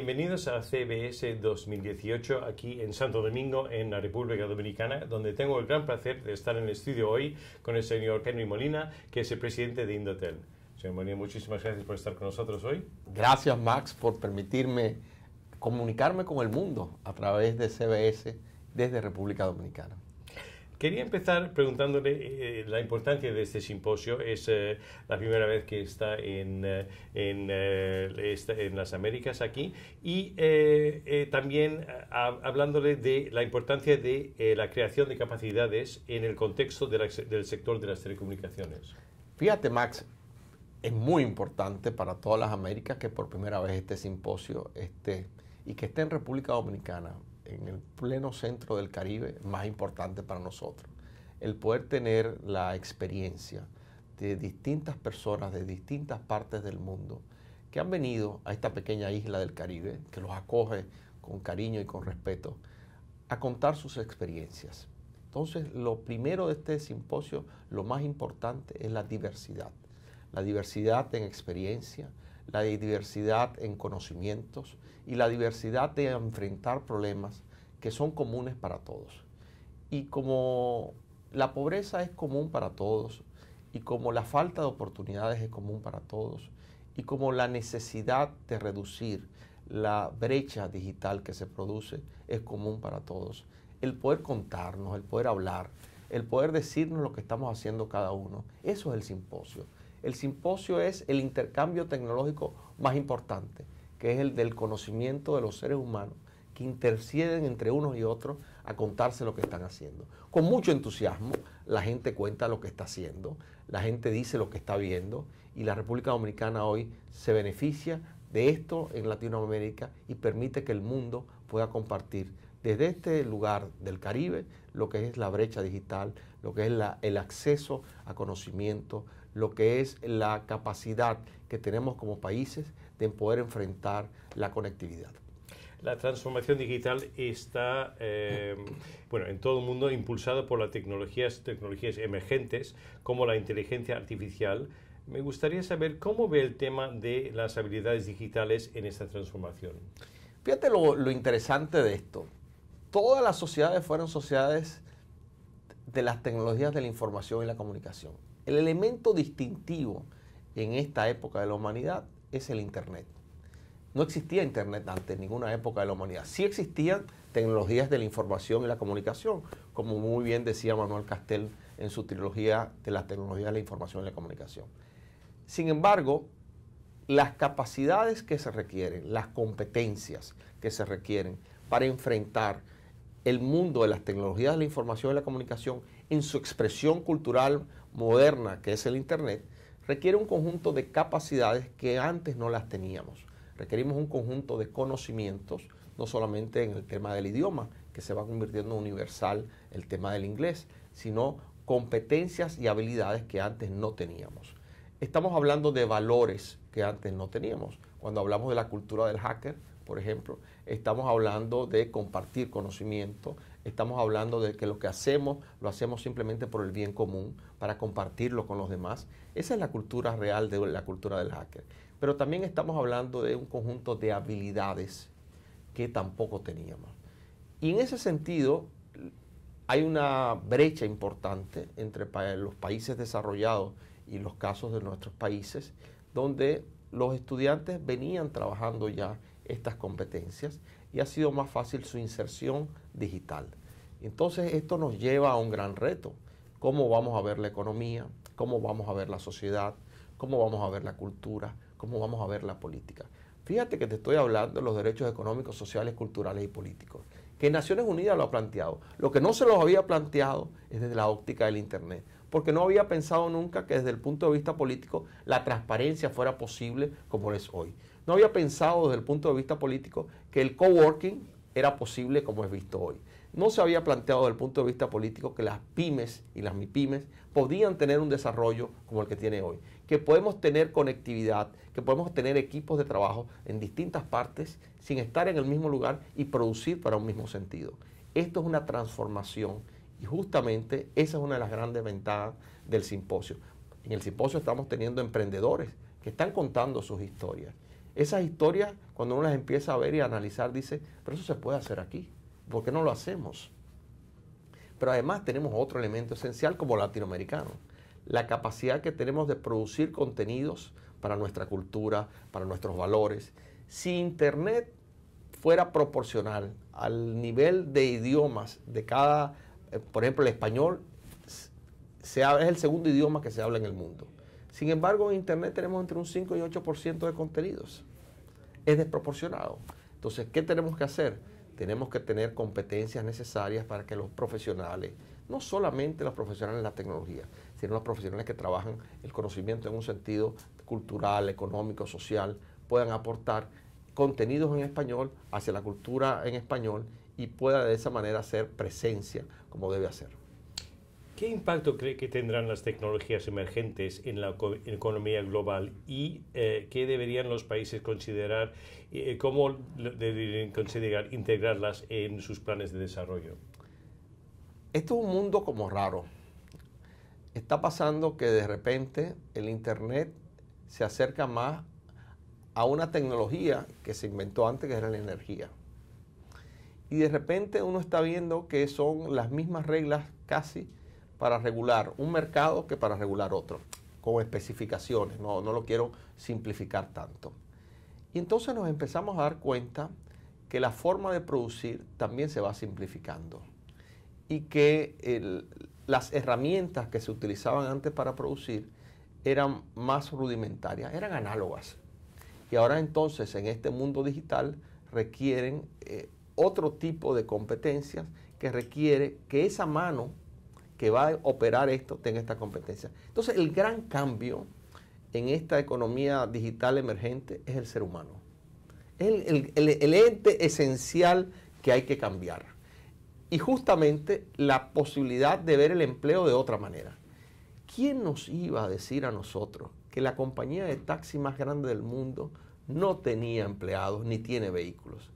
Bienvenidos a CBS 2018 aquí en Santo Domingo, en la República Dominicana, donde tengo el gran placer de estar en el estudio hoy con el señor Henry Molina, que es el presidente de Indotel. Señor Molina, muchísimas gracias por estar con nosotros hoy. Gracias, Max, por permitirme comunicarme con el mundo a través de CBS desde República Dominicana. Quería empezar preguntándole eh, la importancia de este simposio. Es eh, la primera vez que está en, eh, en, las Américas aquí. Y también ah, hablándole de la importancia de la creación de capacidades en el contexto del sector de las telecomunicaciones. Fíjate, Max, es muy importante para todas las Américas que por primera vez este simposio esté y que esté en República Dominicana en el pleno centro del Caribe más importante para nosotros. El poder tener la experiencia de distintas personas de distintas partes del mundo que han venido a esta pequeña isla del Caribe, que los acoge con cariño y con respeto, a contar sus experiencias. Entonces, lo primero de este simposio, lo más importante, es la diversidad. La diversidad en experiencia, la diversidad en conocimientos y la diversidad de enfrentar problemas que son comunes para todos. Y como la pobreza es común para todos, y como la falta de oportunidades es común para todos, y como la necesidad de reducir la brecha digital que se produce es común para todos, el poder contarnos, el poder hablar, el poder decirnos lo que estamos haciendo cada uno, eso es el simposio. El simposio es el intercambio tecnológico más importante, que es el del conocimiento de los seres humanos que interceden entre unos y otros a contarse lo que están haciendo. Con mucho entusiasmo, la gente cuenta lo que está haciendo, la gente dice lo que está viendo y la República Dominicana hoy se beneficia de esto en Latinoamérica y permite que el mundo pueda compartir desde este lugar del Caribe lo que es la brecha digital, lo que es el acceso a conocimiento, lo que es la capacidad que tenemos como países de poder enfrentar la conectividad la transformación digital está eh, bueno, en todo el mundo impulsada por las tecnologías, tecnologías emergentes como la inteligencia artificial. Me gustaría saber cómo ve el tema de las habilidades digitales en esta transformación. Fíjate lo interesante de esto. Todas las sociedades fueron sociedades de las tecnologías de la información y la comunicación. El elemento distintivo en esta época de la humanidad es el Internet. No existía Internet antes, en ninguna época de la humanidad. Sí existían tecnologías de la información y la comunicación, como muy bien decía Manuel Castell en su trilogía de las tecnologías de la información y la comunicación. Sin embargo, las capacidades que se requieren, las competencias que se requieren para enfrentar el mundo de las tecnologías de la información y la comunicación en su expresión cultural, moderna que es el Internet, requiere un conjunto de capacidades que antes no las teníamos. Requerimos un conjunto de conocimientos, no solamente en el tema del idioma, que se va convirtiendo en universal el tema del inglés, sino competencias y habilidades que antes no teníamos. Estamos hablando de valores que antes no teníamos. Cuando hablamos de la cultura del hacker, por ejemplo, estamos hablando de compartir conocimiento, estamos hablando de que lo que hacemos lo hacemos simplemente por el bien común, para compartirlo con los demás. Esa es la cultura real de la cultura del hacker. Pero también estamos hablando de un conjunto de habilidades que tampoco teníamos. Y en ese sentido, hay una brecha importante entre los países desarrollados y los casos de nuestros países, donde los estudiantes venían trabajando ya estas competencias y ha sido más fácil su inserción digital. Entonces esto nos lleva a un gran reto. ¿Cómo vamos a ver la economía? ¿Cómo vamos a ver la sociedad? ¿Cómo vamos a ver la cultura? ¿Cómo vamos a ver la política? Fíjate que te estoy hablando de los derechos económicos, sociales, culturales y políticos, que Naciones Unidas lo ha planteado. Lo que no se los había planteado es desde la óptica del Internet, porque no había pensado nunca que desde el punto de vista político la transparencia fuera posible como es hoy. No había pensado desde el punto de vista político que el coworking era posible como es visto hoy. No se había planteado desde el punto de vista político que las pymes y las mipymes podían tener un desarrollo como el que tiene hoy, que podemos tener conectividad, que podemos tener equipos de trabajo en distintas partes sin estar en el mismo lugar y producir para un mismo sentido. Esto es una transformación y justamente esa es una de las grandes ventajas del simposio. En el simposio estamos teniendo emprendedores que están contando sus historias. Esas historias, cuando uno las empieza a ver y a analizar, dice, pero eso se puede hacer aquí. ¿Por qué no lo hacemos? Pero además tenemos otro elemento esencial como latinoamericano. La capacidad que tenemos de producir contenidos para nuestra cultura, para nuestros valores. Si Internet fuera proporcional al nivel de idiomas de cada, eh, por ejemplo, el español, es el segundo idioma que se habla en el mundo. Sin embargo, en Internet tenemos entre un 5 y 8% de contenidos. Es desproporcionado. Entonces, ¿qué tenemos que hacer? Tenemos que tener competencias necesarias para que los profesionales, no solamente los profesionales de la tecnología, sino los profesionales que trabajan el conocimiento en un sentido cultural, económico, social, puedan aportar contenidos en español hacia la cultura en español y pueda de esa manera hacer presencia como debe hacer. ¿Qué impacto cree que tendrán las tecnologías emergentes en la economía global y eh, qué deberían los países considerar, eh, cómo deberían considerar integrarlas en sus planes de desarrollo? Esto es un mundo como raro. Está pasando que de repente el Internet se acerca más a una tecnología que se inventó antes, que era la energía. Y de repente uno está viendo que son las mismas reglas casi para regular un mercado que para regular otro, con especificaciones, no, no lo quiero simplificar tanto. Y entonces nos empezamos a dar cuenta que la forma de producir también se va simplificando y que las herramientas que se utilizaban antes para producir eran más rudimentarias, eran análogas. Y ahora entonces en este mundo digital requieren eh, otro tipo de competencias que requiere que esa mano que va a operar esto tenga esta competencia. Entonces, el gran cambio en esta economía digital emergente es el ser humano. Es el, ente esencial que hay que cambiar. Y justamente la posibilidad de ver el empleo de otra manera. ¿Quién nos iba a decir a nosotros que la compañía de taxi más grande del mundo no tenía empleados ni tiene vehículos?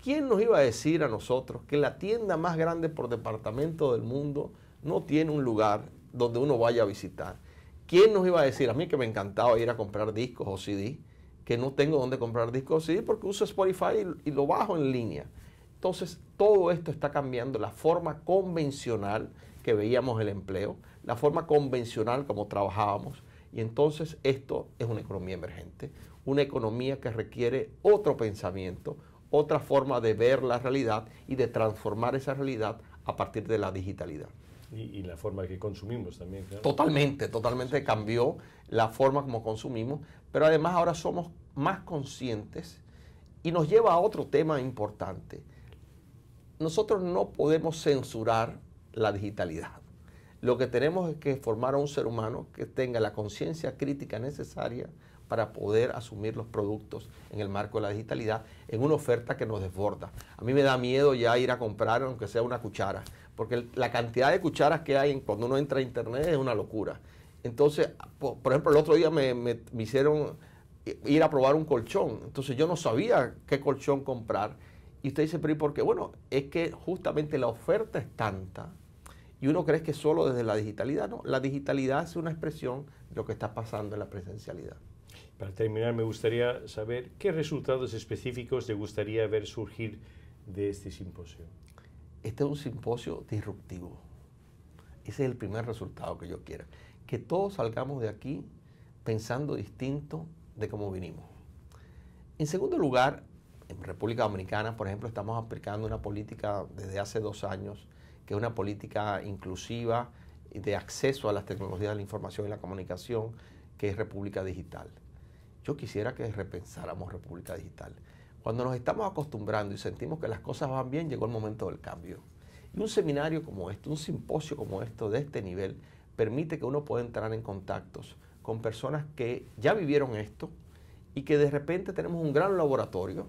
¿Quién nos iba a decir a nosotros que la tienda más grande por departamento del mundo no tiene un lugar donde uno vaya a visitar. ¿Quién nos iba a decir a mí que me encantaba ir a comprar discos o CD? Que no tengo dónde comprar discos o CD porque uso Spotify y, y lo bajo en línea. Entonces, todo esto está cambiando la forma convencional que veíamos el empleo, la forma convencional como trabajábamos. Y entonces esto es una economía emergente, una economía que requiere otro pensamiento, otra forma de ver la realidad y de transformar esa realidad a partir de la digitalidad. Y, la forma que consumimos también. Totalmente, totalmente cambió la forma como consumimos, pero además ahora somos más conscientes y nos lleva a otro tema importante. Nosotros no podemos censurar la digitalidad. Lo que tenemos es que formar a un ser humano que tenga la conciencia crítica necesaria para poder asumir los productos en el marco de la digitalidad en una oferta que nos desborda. A mí me da miedo ya ir a comprar aunque sea una cuchara, porque la cantidad de cucharas que hay cuando uno entra a internet es una locura. Entonces, por, ejemplo, el otro día me, hicieron ir a probar un colchón, entonces yo no sabía qué colchón comprar. Y usted dice, pero ¿y por qué? Bueno, es que justamente la oferta es tanta y uno cree que solo desde la digitalidad, no, la digitalidad es una expresión de lo que está pasando en la presencialidad. Para terminar, me gustaría saber qué resultados específicos te gustaría ver surgir de este simposio. Este es un simposio disruptivo. Ese es el primer resultado que yo quiero. Que todos salgamos de aquí pensando distinto de cómo vinimos. En segundo lugar, en República Dominicana, por ejemplo, estamos aplicando una política desde hace dos años, que es una política inclusiva de acceso a las tecnologías de la información y la comunicación, que es República Digital. Yo quisiera que repensáramos República Digital. Cuando nos estamos acostumbrando y sentimos que las cosas van bien, llegó el momento del cambio. Y un seminario como este, un simposio como este, de este nivel, permite que uno pueda entrar en contactos con personas que ya vivieron esto y que de repente tenemos un gran laboratorio.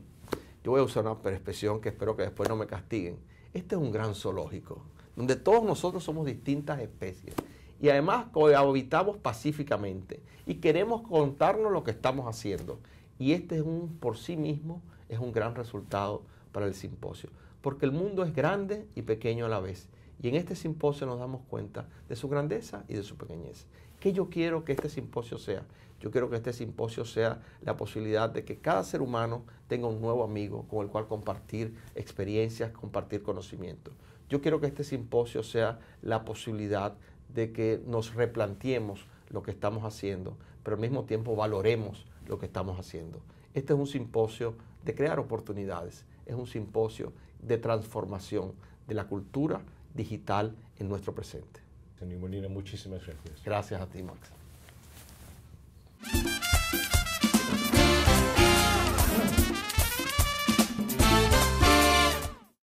Yo voy a usar una expresión que espero que después no me castiguen. Este es un gran zoológico, donde todos nosotros somos distintas especies y además cohabitamos pacíficamente y queremos contarnos lo que estamos haciendo. Y este es un, por sí mismo, es un gran resultado para el simposio, porque el mundo es grande y pequeño a la vez. Y en este simposio nos damos cuenta de su grandeza y de su pequeñez. ¿Qué yo quiero que este simposio sea? Yo quiero que este simposio sea la posibilidad de que cada ser humano tenga un nuevo amigo con el cual compartir experiencias, compartir conocimientos. Yo quiero que este simposio sea la posibilidad de que nos replanteemos lo que estamos haciendo, pero al mismo tiempo valoremos lo que estamos haciendo. Este es un simposio de crear oportunidades, es un simposio de transformación de la cultura digital en nuestro presente. Señor Molina, muchísimas gracias. Gracias a ti, Max.